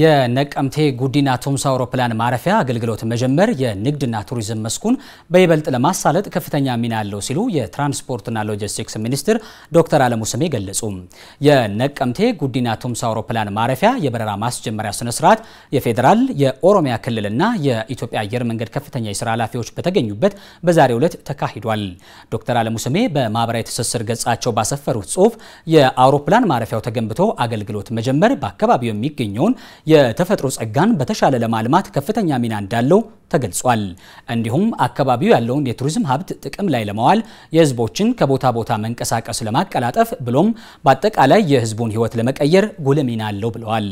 የነቀምቴ ጉዲና ቶምሳ አውሮፕላን ማረፊያ አገልግሎት መጀመር የንግድና ቱሪዝም መስኩን በይበልጥ ለማሳለጥ ከፍተኛ ሚና አለው ሲሉ የትራንስፖርትና ሎጂስቲክስ ሚኒስትር ዶክተር አለሙ ስሜ ገለጹ። የነቀምቴ ጉዲና ቶምሳ አውሮፕላን ማረፊያ የበረራ ማስጀመሪያ ስነስርዓት የፌዴራል የኦሮሚያ ክልልና የኢትዮጵያ አየር መንገድ ከፍተኛ የስራ ኃላፊዎች በተገኙበት በዛሬው ዕለት ተካሂዷል። ዶክተር አለሙ ስሜ በማህበራዊ ትስስር ገጻቸው ባሰፈሩት ጽሁፍ የአውሮፕላን ማረፊያው ተገንብቶ አገልግሎት መጀመር በአካባቢው የሚገኘው የሚገኘውን የተፈጥሮ ጸጋን በተሻለ ለማልማት ከፍተኛ ሚና እንዳለው ተገልጿል። እንዲሁም አካባቢው ያለውን የቱሪዝም ሀብት ጥቅም ላይ ለማዋል የህዝቦችን ከቦታ ቦታ መንቀሳቀስ ለማቀላጠፍ ብሎም በአጠቃላይ የህዝቡን ህይወት ለመቀየር ጉልህ ሚና አለው ብለዋል።